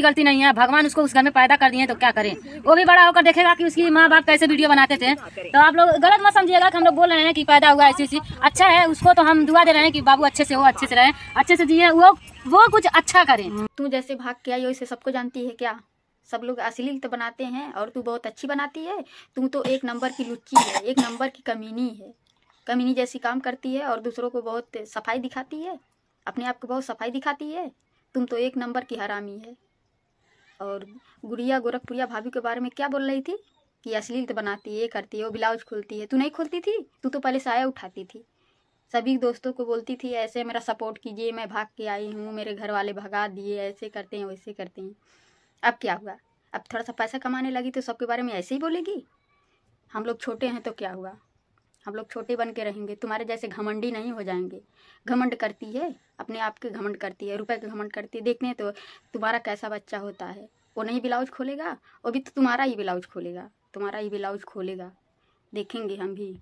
गलती नहीं है भगवान उसको उस घर में पैदा कर दिए तो क्या करें वो भी बड़ा होकर देखेगा कि उसकी माँ बाप कैसे वीडियो बनाते थे तो आप लोग गलत मत समझिएगा कि हम लोग बोल रहे हैं कि पैदा हुआ ऐसी ऐसी अच्छा है उसको तो हम दुआ दे रहे हैं कि बाबू अच्छे से हो अच्छे से रहे अच्छे से जिए वो वो कुछ अच्छा करें तू जैसे भाग के आई इसे सबको जानती है क्या सब लोग असली तो बनाते हैं और तू बहुत अच्छी बनाती है तू तो एक नंबर की लुच्ची है एक नंबर की कमीनी है कमीनी जैसी काम करती है और दूसरों को बहुत सफाई दिखाती है अपने आप को बहुत सफाई दिखाती है तुम तो एक नंबर की हरामी है और गुड़िया गोरखपुरिया भाभी के बारे में क्या बोल रही थी कि अश्लील तो बनाती है ये करती है वो ब्लाउज खुलती है तू नहीं खुलती थी तू तो पहले साया उठाती थी सभी दोस्तों को बोलती थी ऐसे मेरा सपोर्ट कीजिए मैं भाग के आई हूँ मेरे घर वाले भगा दिए ऐसे करते हैं वैसे करते हैं अब क्या हुआ अब थोड़ा सा पैसा कमाने लगी तो सबके बारे में ऐसे ही बोलेगी हम लोग छोटे हैं तो क्या हुआ हम लोग छोटे बन के रहेंगे तुम्हारे जैसे घमंडी नहीं हो जाएंगे घमंड करती है अपने आप के घमंड करती है रुपए के घमंड करती है देखने तो तुम्हारा कैसा बच्चा होता है वो नहीं ब्लाउज खोलेगा वो भी तो तुम्हारा ही ब्लाउज खोलेगा तुम्हारा ही ब्लाउज खोलेगा देखेंगे हम भी